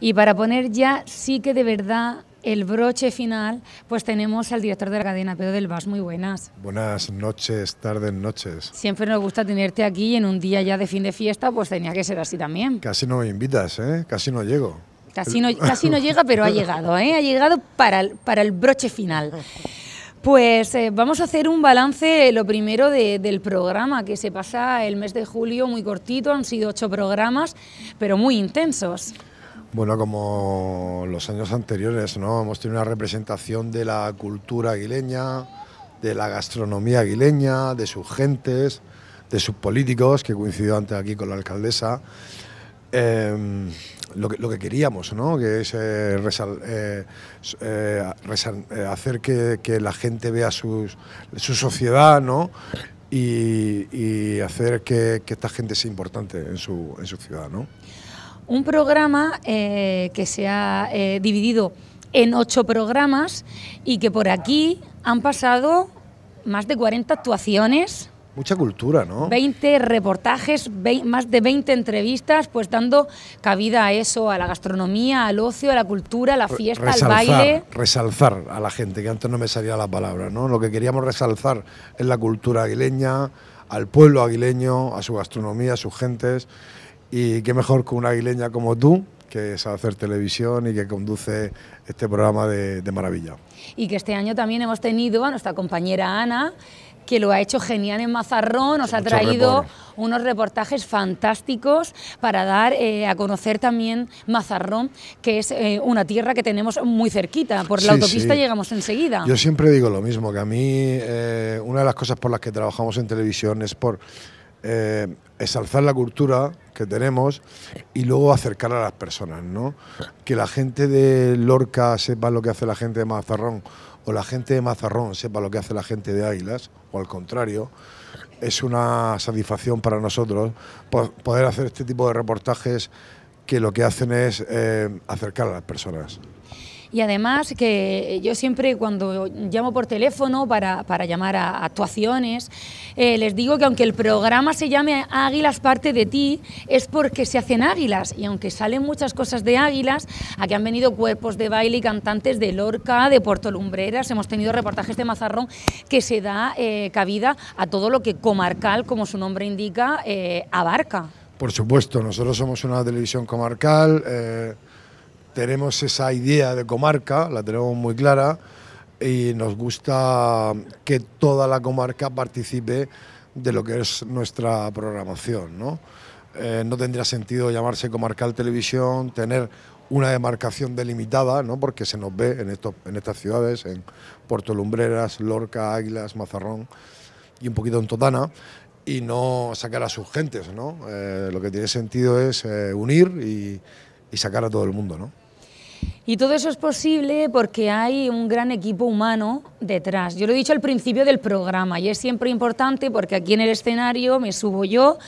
Y para poner ya sí que de verdad el broche final, pues tenemos al director de la cadena, Pedro del Vas. Muy buenas. Buenas noches, tardes, noches. Siempre nos gusta tenerte aquí y en un día ya de fin de fiesta, pues tenía que ser así también. Casi no me invitas, ¿eh? Casi no llego. Casi no, casi no llega, pero ha llegado, ¿eh? Ha llegado para el, para el broche final. Pues eh, vamos a hacer un balance, lo primero, del programa, que se pasa el mes de julio muy cortito, han sido ocho programas, pero muy intensos. Bueno, como los años anteriores, ¿no? Hemos tenido una representación de la cultura aguileña, de la gastronomía aguileña, de sus gentes, de sus políticos, que coincidió antes aquí con la alcaldesa. Em, lo, que, queríamos, ¿no? Que es eh, eh, eh, hacer que, la gente vea su sociedad, ¿no? Y, hacer que, esta gente sea importante en su, en su ciudad, ¿no? Un programa eh, que se ha eh, dividido en ocho programas y que por aquí han pasado más de 40 actuaciones. Mucha cultura, ¿no? 20 reportajes, más de 20 entrevistas, pues dando cabida a eso, a la gastronomía, al ocio, a la cultura, a la fiesta, al baile. Resalzar a la gente, que antes no me salía la palabra, ¿no? Lo que queríamos resalzar es la cultura aguileña, al pueblo aguileño, a su gastronomía, a sus gentes. Y qué mejor que una aguileña como tú, que sabe hacer televisión y que conduce este programa de, maravilla. Y que este año también hemos tenido a nuestra compañera Ana, que lo ha hecho genial en Mazarrón, nos ha traído unos reportajes fantásticos para dar eh, a conocer también Mazarrón, que es eh, una tierra que tenemos muy cerquita, por la autopista llegamos enseguida. Yo siempre digo lo mismo, que a mí eh, una de las cosas por las que trabajamos en televisión es por es eh, alzar la cultura que tenemos y luego acercar a las personas, ¿no? Que la gente de Lorca sepa lo que hace la gente de Mazarrón o la gente de Mazarrón sepa lo que hace la gente de Águilas, o al contrario, es una satisfacción para nosotros poder hacer este tipo de reportajes que lo que hacen es eh, acercar a las personas. Y además que yo siempre cuando llamo por teléfono para, llamar a actuaciones, eh, les digo que aunque el programa se llame Águilas parte de ti, es porque se hacen águilas. Y aunque salen muchas cosas de águilas, aquí han venido cuerpos de baile y cantantes de Lorca, de Puerto Lumbreras, hemos tenido reportajes de Mazarrón que se da eh, cabida a todo lo que comarcal, como su nombre indica, eh, abarca. Por supuesto, nosotros somos una televisión comarcal tenemos esa idea de comarca, la tenemos muy clara y nos gusta que toda la comarca participe de lo que es nuestra programación. No, eh, no tendría sentido llamarse comarcal televisión, tener una demarcación delimitada, ¿no? porque se nos ve en, en estas ciudades, en Puerto Lumbreras, Lorca, Águilas, Mazarrón y un poquito en Totana, y no sacar a sus gentes. ¿no? Eh, lo que tiene sentido es eh, unir y, y sacar a todo el mundo. ¿no? Y todo eso es posible porque hay un gran equipo humano detrás. Yo lo he dicho al principio del programa y es siempre importante porque aquí en el escenario me subo yo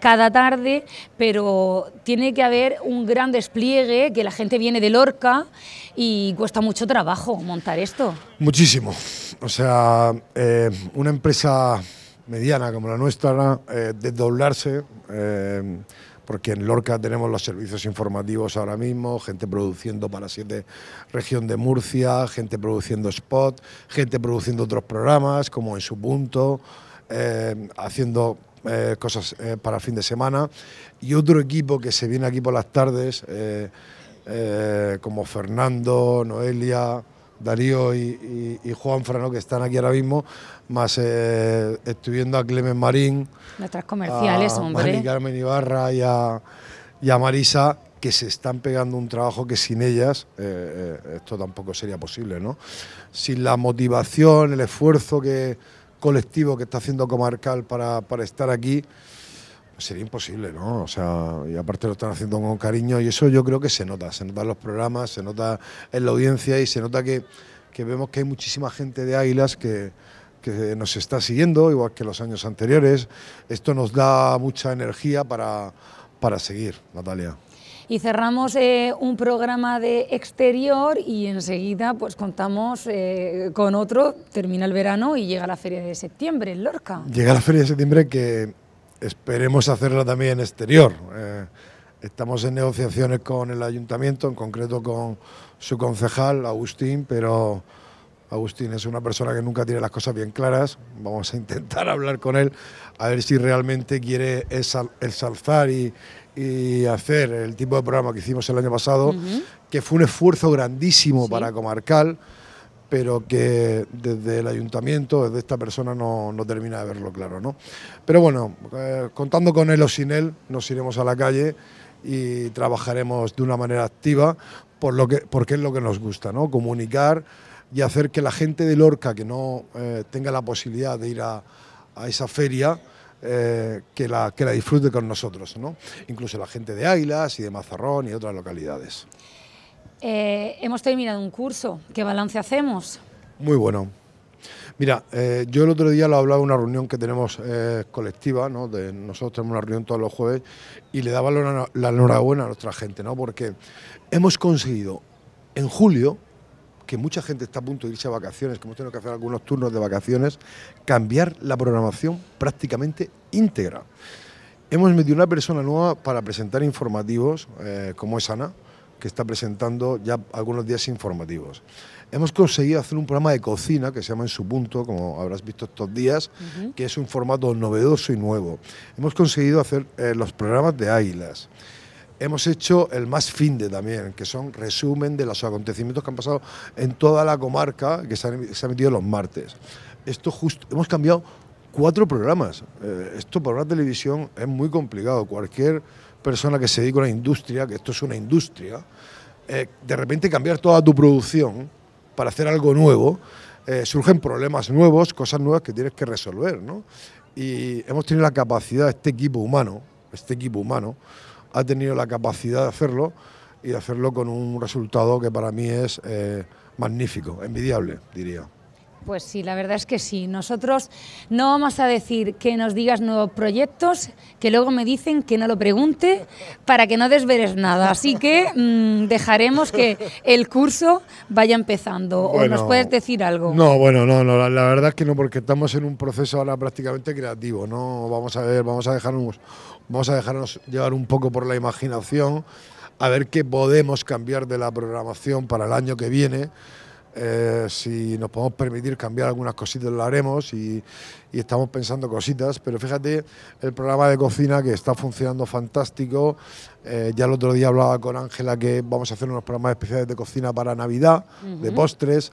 cada tarde, pero tiene que haber un gran despliegue, que la gente viene de Lorca y cuesta mucho trabajo montar esto. Muchísimo. O sea, eh, una empresa mediana como la nuestra, eh, desdoblarse, eh, porque en Lorca tenemos los servicios informativos ahora mismo, gente produciendo para siete región de Murcia, gente produciendo spot, gente produciendo otros programas como en su punto, eh, haciendo eh, cosas eh, para fin de semana y otro equipo que se viene aquí por las tardes como Fernando, Noelia. Darío y, Juan Frano, que están aquí ahora mismo, más eh, estuviendo a Clemen Marín, comerciales, a hombre. Carmen Ibarra y a, Marisa, que se están pegando un trabajo que sin ellas eh, eh, esto tampoco sería posible, ¿no? Sin la motivación, el esfuerzo que, colectivo que está haciendo Comarcal para estar aquí, Sería imposible, ¿no? O sea, y aparte lo están haciendo con cariño y eso yo creo que se nota, se nota en los programas, se nota en la audiencia y se nota que, que vemos que hay muchísima gente de Águilas que, que nos está siguiendo, igual que los años anteriores. Esto nos da mucha energía para, para seguir, Natalia. Y cerramos eh, un programa de exterior y enseguida pues contamos eh, con otro. Termina el verano y llega la feria de septiembre en Lorca. Llega la feria de septiembre que esperemos hacerla también en exterior. Eh. estamos en negociaciones con el ayuntamiento, en concreto con su concejal, Agustín, pero Agustín es una persona que nunca tiene las cosas bien claras. Vamos a intentar hablar con él a ver si realmente quiere ensalzar y, y hacer el tipo de programa que hicimos el año pasado, que fue un esfuerzo grandísimo para Comarcal pero que desde el ayuntamiento, desde esta persona, no, no termina de verlo claro. ¿no? Pero bueno, eh, contando con él o sin él, nos iremos a la calle y trabajaremos de una manera activa por lo que, porque es lo que nos gusta, ¿no? comunicar y hacer que la gente de Lorca que no eh, tenga la posibilidad de ir a, a esa feria, eh, que, la, que la disfrute con nosotros, ¿no? incluso la gente de Águilas y de Mazarrón y otras localidades. Eh, hemos terminado un curso. ¿Qué balance hacemos? Muy bueno. Mira, eh, yo el otro día lo hablaba en una reunión que tenemos eh, colectiva, De, nosotros tenemos una reunión todos los jueves y le daba la, enhorabuena a nuestra gente, ¿no? Porque hemos conseguido en julio, que mucha gente está a punto de irse a vacaciones, que hemos tenido que hacer algunos turnos de vacaciones, cambiar la programación prácticamente íntegra. Hemos metido una persona nueva para presentar informativos, como es Ana, que está presentando ya algunos días informativos. Hemos conseguido hacer un programa de cocina que se llama En su punto, como habrás visto estos días, que es un formato novedoso y nuevo. Hemos conseguido hacer eh, los programas de Águilas. Hemos hecho el más finde también, que son resumen de los acontecimientos que han pasado en toda la comarca que se han, metido los martes. Esto hemos cambiado cuatro programas. Eh, esto para una televisión es muy complicado. Cualquier persona que se dedica a la industria, que esto es una industria, eh, de repente cambiar toda tu producción para hacer algo nuevo, eh, surgen problemas nuevos, cosas nuevas que tienes que resolver, Y hemos tenido la capacidad, este equipo humano, este equipo humano, ha tenido la capacidad de hacerlo y de hacerlo con un resultado que para mí es eh, magnífico, envidiable, diría. Pues sí, la verdad es que sí. Nosotros no vamos a decir que nos digas nuevos proyectos, que luego me dicen que no lo pregunte para que no desveres nada. Así que mm, dejaremos que el curso vaya empezando. ¿O nos puedes decir algo? No, bueno, no, no la, verdad es que no, porque estamos en un proceso ahora prácticamente creativo. No, vamos a ver, vamos a dejarnos, vamos a dejarnos llevar un poco por la imaginación, a ver qué podemos cambiar de la programación para el año que viene eh, si nos podemos permitir cambiar algunas cositas, lo haremos y, estamos pensando cositas. Pero fíjate el programa de cocina que está funcionando fantástico. Eh, ya el otro día hablaba con Ángela que vamos a hacer unos programas especiales de cocina para Navidad, de postres.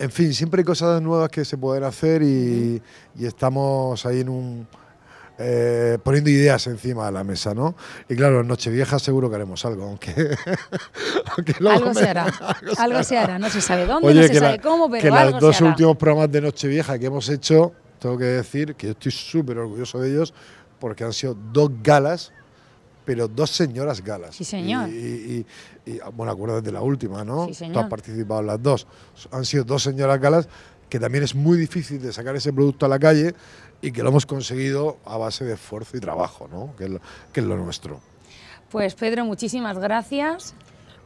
En fin, siempre hay cosas nuevas que se pueden hacer y, y estamos ahí en un eh, poniendo ideas encima de la mesa, ¿no? Y claro, en Nochevieja seguro que haremos algo, aunque, algo, se hará. algo, se hará. no se sabe dónde, no se sabe cómo, pero que los dos últimos programas de Nochevieja que hemos hecho, tengo que decir que yo estoy súper orgulloso de ellos porque han sido dos galas pero dos señoras galas. Sí, señor. Y, bueno, acuérdate de la última, ¿no? Sí, Tú has participado en las dos. Han sido dos señoras galas que también es muy difícil de sacar ese producto a la calle y que lo hemos conseguido a base de esfuerzo y trabajo, ¿no? que, es lo, nuestro. Pues Pedro, muchísimas gracias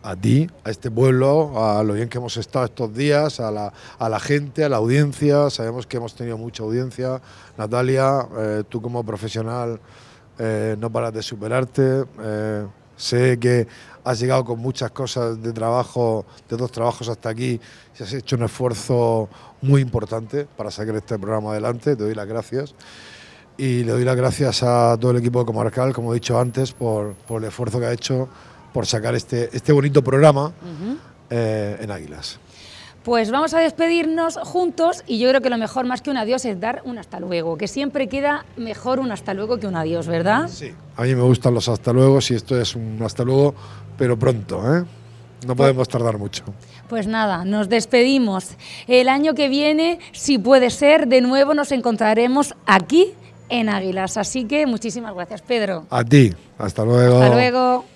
a ti, a este pueblo, a lo bien que hemos estado estos días, a la, gente, a la audiencia. Sabemos que hemos tenido mucha audiencia. Natalia, eh, tú como profesional eh, no paras de superarte. Eh, sé que has llegado con muchas cosas de trabajo, de dos trabajos hasta aquí, y has hecho un esfuerzo muy importante para sacar este programa adelante. Te doy las gracias. Y le doy las gracias a todo el equipo de Comarcal, como he dicho antes, por, por el esfuerzo que ha hecho por sacar este, este bonito programa eh, en Águilas. Pues vamos a despedirnos juntos y yo creo que lo mejor más que un adiós es dar un hasta luego, que siempre queda mejor un hasta luego que un adiós, ¿verdad? Sí, a mí me gustan los hasta luego y esto es un hasta luego, pero pronto, ¿eh? No podemos tardar mucho. Pues nada, nos despedimos. El año que viene, si puede ser, de nuevo nos encontraremos aquí en Águilas. Así que muchísimas gracias, Pedro. A ti. Hasta luego. Hasta luego.